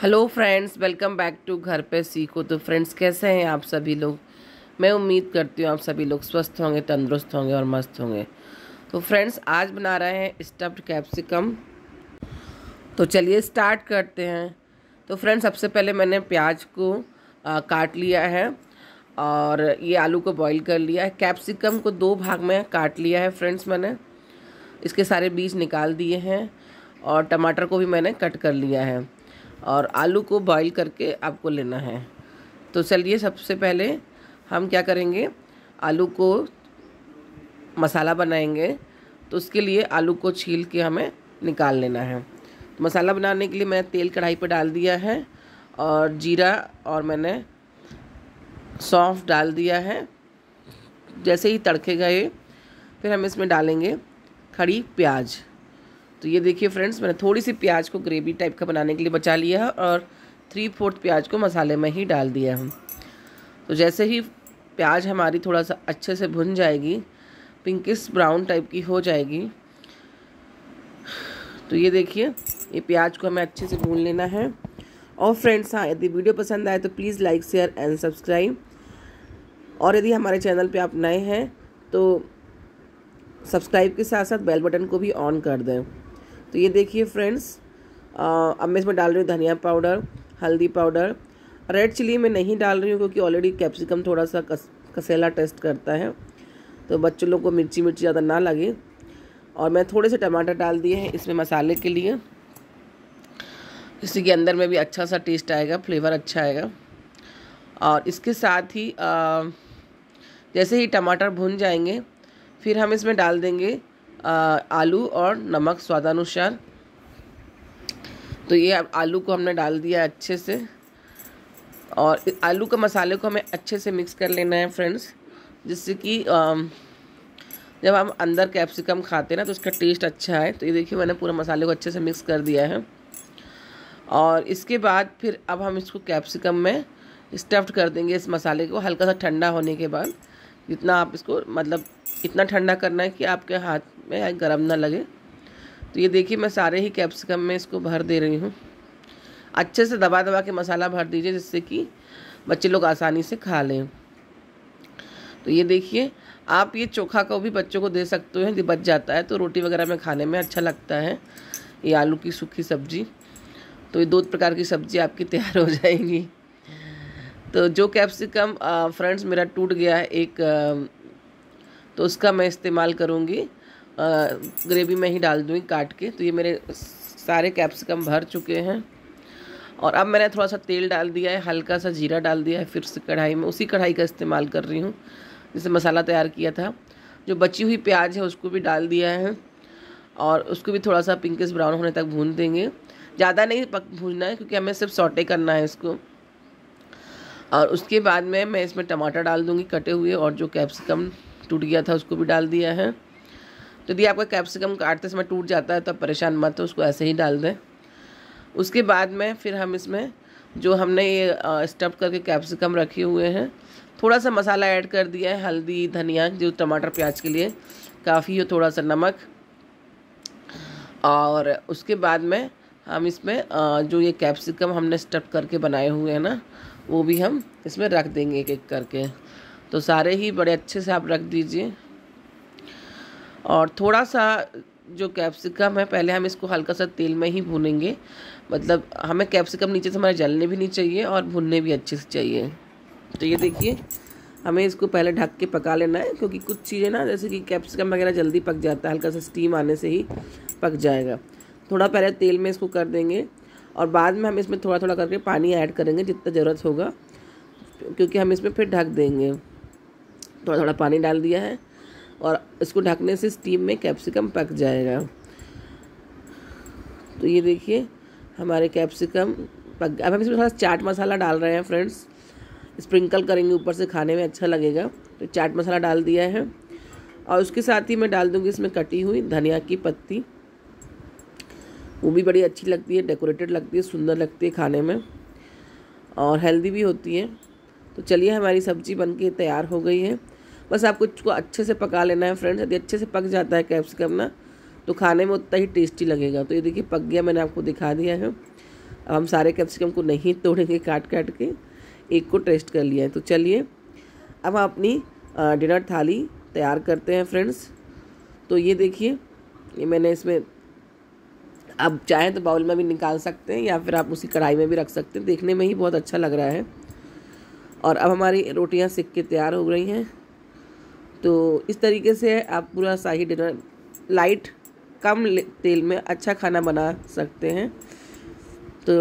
hello friends welcome back to Ghar Pe सीखो तो friends कैसे हैं आप सभी लोग मैं उम्मीद करती हूँ आप सभी लोग स्वस्थ होंगे तंदुरुस्त होंगे और मस्त होंगे तो फ्रेंड्स आज बना रहे हैं स्टफ्ड कैप्सिकम तो चलिए स्टार्ट करते हैं तो फ्रेंड्स सबसे पहले मैंने प्याज को आ, काट लिया है और ये आलू को बॉईल कर लिया है कैप्सिकम को दो भाग में काट लिया है फ्रेंड्स मैंने इसके सारे बीज निकाल दिए हैं और टमाटर को भी मैंने कट कर लिया है और आलू को बॉईल करके आपको लेना है तो चलिए सबसे पहले हम क्या करेंगे आलू को मसाला बनाएंगे तो उसके लिए आलू को छील के हमें निकाल लेना है तो मसाला बनाने के लिए मैंने तेल कढ़ाई पर डाल दिया है और जीरा और मैंने सौंफ डाल दिया है जैसे ही तड़के गए फिर हम इसमें डालेंगे खड़ी प्याज तो ये देखिए फ्रेंड्स मैंने थोड़ी सी प्याज को ग्रेवी टाइप का बनाने के लिए बचा लिया है और थ्री फोर्थ प्याज को मसाले में ही डाल दिया है तो जैसे ही प्याज हमारी थोड़ा सा अच्छे से भुन जाएगी पिंकिस ब्राउन टाइप की हो जाएगी तो ये देखिए ये प्याज को हमें अच्छे से भून लेना है और फ्रेंड्स हाँ यदि वीडियो पसंद आए तो please like share and subscribe और यदि हमारे चैनल पे आप नए हैं तो सब्सक्राइब के साथ साथ बेल बटन को भी ऑन कर दें तो ये देखिए फ्रेंड्स अब मैं इसमें डाल रही हूँ धनिया पाउडर हल्दी पाउडर रेड चिली मैं नहीं डाल रही हूँ क्योंकि ऑलरेडी कैप्सिकम थोड़ा सा कस, कसेला टेस्ट करता है तो बच्चों लोग को मिर्ची मिर्ची ज़्यादा ना लगे और मैं थोड़े से टमाटर डाल दिए हैं इसमें मसाले के लिए इसी के अंदर में भी अच्छा सा टेस्ट आएगा फ्लेवर अच्छा आएगा और इसके साथ ही आ, जैसे ही टमाटर भुन जाएंगे फिर हम इसमें डाल देंगे आलू और नमक स्वादानुसार तो ये अब आलू को हमने डाल दिया अच्छे से और आलू के मसाले को हमें अच्छे से मिक्स कर लेना है फ्रेंड्स जिससे कि जब हम अंदर कैप्सिकम खाते हैं ना तो उसका टेस्ट अच्छा है तो ये देखिए मैंने पूरा मसाले को अच्छे से मिक्स कर दिया है और इसके बाद फिर अब हम इसको कैप्सिकम में स्टफ्ड कर देंगे इस मसाले को हल्का सा ठंडा होने के बाद जितना आप इसको मतलब इतना ठंडा करना है कि आपके हाथ में गर्म ना लगे तो ये देखिए मैं सारे ही कैप्सिकम में इसको भर दे रही हूँ अच्छे से दबा दबा के मसाला भर दीजिए जिससे कि बच्चे लोग आसानी से खा लें तो ये देखिए आप ये चोखा को भी बच्चों को दे सकते हो यदि बच जाता है तो रोटी वगैरह में खाने में अच्छा लगता है ये आलू की सूखी सब्जी तो ये दो प्रकार की सब्जी आपकी तैयार हो जाएगी तो जो कैप्सिकम फ्रेंड्स मेरा टूट गया है एक आ, तो उसका मैं इस्तेमाल करूँगी ग्रेवी में ही डाल दूँगी काट के तो ये मेरे सारे कैप्सिकम भर चुके हैं और अब मैंने थोड़ा सा तेल डाल दिया है हल्का सा जीरा डाल दिया है फिर से कढ़ाई में उसी कढ़ाई का इस्तेमाल कर रही हूँ जिससे मसाला तैयार किया था जो बची हुई प्याज है उसको भी डाल दिया है और उसको भी थोड़ा सा पिंकिस ब्राउन होने तक भून देंगे ज़्यादा नहीं पक भूनना है क्योंकि हमें सिर्फ सॉटे करना है इसको और उसके बाद में मैं इसमें टमाटर डाल दूँगी कटे हुए और जो कैप्सिकम टूट गया था उसको भी डाल दिया है तो यदि आपका कैप्सिकम काटते समय टूट जाता है तो परेशान मत हो उसको ऐसे ही डाल दें उसके बाद में फिर हम इसमें जो हमने ये स्टफ करके कैप्सिकम रखे हुए हैं थोड़ा सा मसाला ऐड कर दिया है हल्दी धनिया जो टमाटर प्याज के लिए काफ़ी हो थोड़ा सा नमक और उसके बाद में हम इसमें जो ये कैप्सिकम हमने स्टप करके बनाए हुए हैं ना वो भी हम इसमें रख देंगे एक एक करके तो सारे ही बड़े अच्छे से आप रख दीजिए और थोड़ा सा जो कैप्सिकम है पहले हम इसको हल्का सा तेल में ही भूनेंगे मतलब हमें कैप्सिकम नीचे से हमारे जलने भी नहीं चाहिए और भुनने भी अच्छे से चाहिए तो ये देखिए हमें इसको पहले ढक के पका लेना है क्योंकि कुछ चीज़ें ना जैसे कि कैप्सिकम वगैरह जल्दी पक जाता है हल्का सा स्टीम आने से ही पक जाएगा थोड़ा पहले तेल में इसको कर देंगे और बाद में हम इसमें थोड़ा थोड़ा करके पानी ऐड करेंगे जितना ज़रूरत होगा क्योंकि हम इसमें फिर ढक देंगे थोड़ा थोड़ा पानी डाल दिया है और इसको ढकने से स्टीम में कैप्सिकम पक जाएगा तो ये देखिए हमारे कैप्सिकम पक अब हम इसमें थोड़ा चाट मसाला डाल रहे हैं फ्रेंड्स स्प्रिंकल करेंगे ऊपर से खाने में अच्छा लगेगा तो चाट मसाला डाल दिया है और उसके साथ ही मैं डाल दूँगी इसमें कटी हुई धनिया की पत्ती वो भी बड़ी अच्छी लगती है डेकोरेटेड लगती है सुंदर लगती है खाने में और हेल्दी भी होती है तो चलिए हमारी सब्ज़ी बन के तैयार हो गई है बस आपको इसको अच्छे से पका लेना है फ्रेंड्स यदि अच्छे से पक जाता है कैप्सिकम ना तो खाने में उतना ही टेस्टी लगेगा तो ये देखिए पक गया मैंने आपको दिखा दिया है अब हम सारे कैप्सिकम को नहीं तोड़ेंगे काट काट के एक को टेस्ट कर लिया है तो चलिए अब हम अपनी डिनर थाली तैयार करते हैं फ्रेंड्स तो ये देखिए ये मैंने इसमें आप चाहें तो बाउल में भी निकाल सकते हैं या फिर आप उसी कढ़ाई में भी रख सकते हैं देखने में ही बहुत अच्छा लग रहा है और अब हमारी रोटियां सीख के तैयार हो गई हैं तो इस तरीके से आप पूरा शाही डिनर लाइट कम तेल में अच्छा खाना बना सकते हैं तो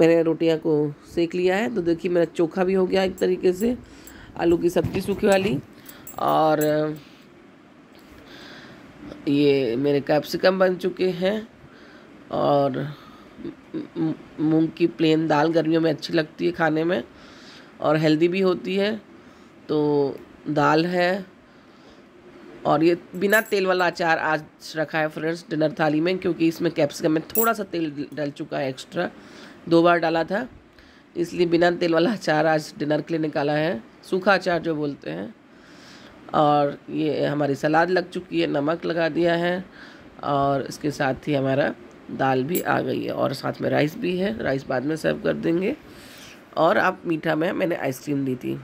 मैंने रोटियां को सेक लिया है तो देखिए मेरा चोखा भी हो गया एक तरीके से आलू की सब्ज़ी सूखी वाली और ये मेरे कैप्सिकम बन चुके हैं और मूंग की प्लेन दाल गर्मियों में अच्छी लगती है खाने में और हेल्दी भी होती है तो दाल है और ये बिना तेल वाला अचार आज रखा है फ्रेंड्स डिनर थाली में क्योंकि इसमें कैप्सिकम में थोड़ा सा तेल डल चुका है एक्स्ट्रा दो बार डाला था इसलिए बिना तेल वाला अचार आज डिनर के लिए निकाला है सूखा अचार जो बोलते हैं और ये हमारी सलाद लग चुकी है नमक लगा दिया है और इसके साथ ही हमारा दाल भी आ गई है और साथ में राइस भी है राइस बाद में सर्व कर देंगे और आप मीठा में मैंने आइसक्रीम दी थी